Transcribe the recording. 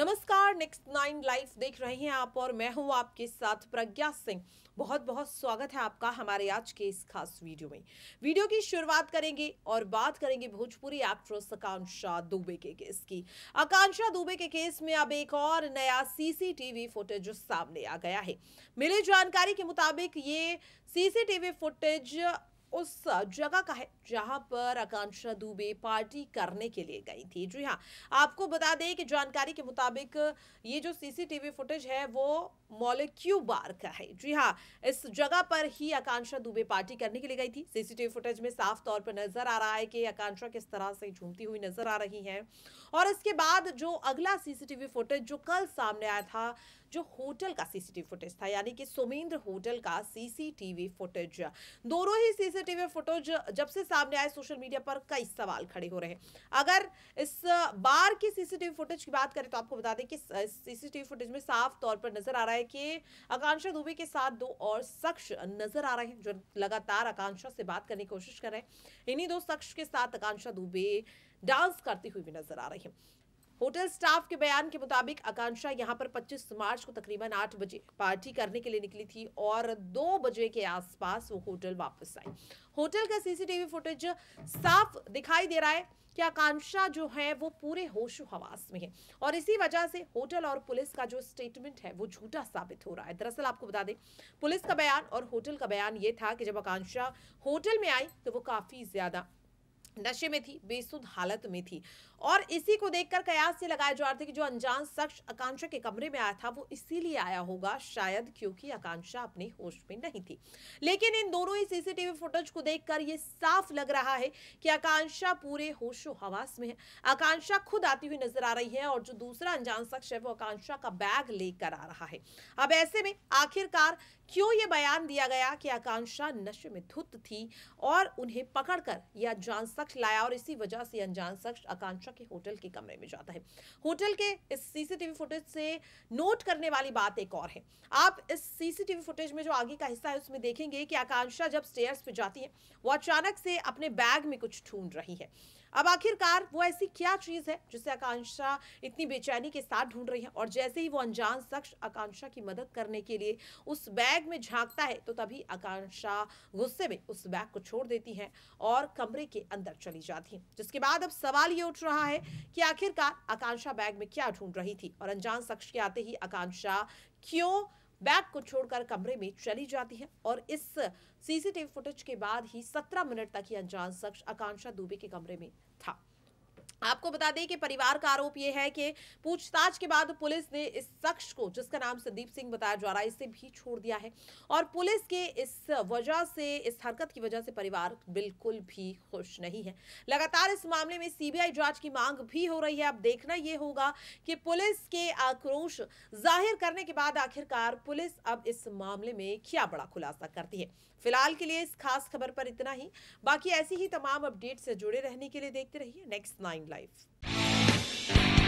नमस्कार next nine life देख रहे हैं आप और मैं हूं आपके साथ प्रज्ञा सिंह बहुत बहुत स्वागत है आपका हमारे आज के इस खास वीडियो में वीडियो की शुरुआत करेंगे और बात करेंगे भोजपुरी एक्ट्रेस आकांक्षा दुबे के केस की आकांक्षा दुबे के केस में अब एक और नया सीसीटीवी फुटेज सामने आ गया है मिली जानकारी के मुताबिक ये सीसीटीवी फुटेज उस जगह का है जहां पर आकांक्षा दुबे पार्टी करने के लिए गई थी जी हाँ आपको बता दें कि जानकारी के मुताबिक ये जो सीसीटीवी फुटेज है वो मोलिक्यू बार का है जी हाँ इस जगह पर ही आकांक्षा दुबे पार्टी करने के लिए गई थी सीसीटीवी फुटेज में साफ तौर पर नजर आ रहा है कि आकांक्षा किस तरह से झूमती हुई नजर आ रही है और इसके बाद जो अगला सीसीटीवी फुटेज जो कल सामने आया था जो होटल का सीसीटीवी फुटेज था यानी कि सोमेंद्र होटल का सीसीटीवी फुटेज दोनों ही सीसीटीवी फुटेज जब से सामने आए सोशल मीडिया पर कई सवाल खड़े हो रहे हैं अगर इस बार की सीसीटीवी फुटेज की बात करें तो आपको बता दें कि सीसीटीवी फुटेज में साफ तौर पर नजर आ रहा है कि आकांक्षा दुबे के साथ दो और शख्स नजर आ रहे हैं जो लगातार आकांक्षा से बात करने की कोशिश कर रहे हैं इन्हीं दो शख्स के साथ आकांक्षा दुबे डांस करती हुई भी नजर आ रही है होटल स्टाफ के बयान के मुताबिक आकांक्षा यहां पर 25 मार्च को तकरीबन 8 बजे पार्टी करने के लिए निकली थी और 2 बजे के आसपास वो होटल वापस आई होटल का सीसीटीवी फुटेज साफ दिखाई दे रहा है कि आकांक्षा जो है वो पूरे होश हवास में है और इसी वजह से होटल और पुलिस का जो स्टेटमेंट है वो झूठा साबित हो रहा है दरअसल आपको बता दें पुलिस का बयान और होटल का बयान ये था कि जब आकांक्षा होटल में आई तो वो काफ़ी ज़्यादा नशे में थी बेसुध हालत में थी और इसी को देखकर कयास ये लगाया जा रहा था कि जो अनजान शख्स आकांक्षा के कमरे में आया था वो इसीलिए आया होगा शायद क्योंकि आकांक्षा अपने होश में नहीं थी लेकिन इन दोनों ही सीसीटीवी फुटेज को देखकर ये साफ लग रहा है कि आकांक्षा पूरे होशो हवास में है आकांक्षा खुद आती हुई नजर आ रही है और जो दूसरा अनजान शख्स है वो आकांक्षा का बैग लेकर आ रहा है अब ऐसे में आखिरकार क्यों ये बयान दिया गया कि आकांक्षा नशे में धुत थी और उन्हें पकड़कर यह अनजान शख्स लाया और इसी वजह से अनजान शख्स आकांक्षा हमेशा के होटल के कमरे में जाता है होटल के इस सीसीटीवी फुटेज से नोट करने वाली बात एक और है आप इस सीसीटीवी फुटेज में जो आगे का हिस्सा है उसमें देखेंगे कि आकांक्षा जब स्टेयर्स पे जाती है वो अचानक से अपने बैग में कुछ ढूंढ रही है अब आखिरकार वो ऐसी क्या चीज है जिसे आकांक्षा इतनी बेचैनी के साथ ढूंढ रही है और जैसे ही वो अनजान शख्स आकांक्षा की मदद करने के लिए उस बैग में झांकता है तो तभी आकांक्षा गुस्से में उस बैग को छोड़ देती है और कमरे के अंदर चली जाती है जिसके बाद अब सवाल ये उठ रहा है कि आखिरकार आकांक्षा बैग में क्या ढूंढ रही थी और अनजान शख्स के आते ही आकांक्षा क्यों बैग को छोड़कर कमरे में चली जाती है और इस सीसीटीवी फुटेज के बाद ही सत्रह मिनट तक यह अनजान शख्स आकांक्षा दुबे के कमरे में था आपको बता दें कि परिवार का आरोप यह है कि पूछताछ के बाद पुलिस ने इस शख्स को जिसका नाम संदीप सिंह बताया जा रहा है इसे भी छोड़ दिया है और पुलिस के इस वजह से इस हरकत की वजह से परिवार बिल्कुल भी खुश नहीं है लगातार इस मामले में सीबीआई जांच की मांग भी हो रही है अब देखना यह होगा कि पुलिस के आक्रोश जाहिर करने के बाद आखिरकार पुलिस अब इस मामले में क्या बड़ा खुलासा करती है फिलहाल के लिए इस खास खबर पर इतना ही बाकी ऐसी ही तमाम अपडेट से जुड़े रहने के लिए देखते रहिए नेक्स्ट नाइन life.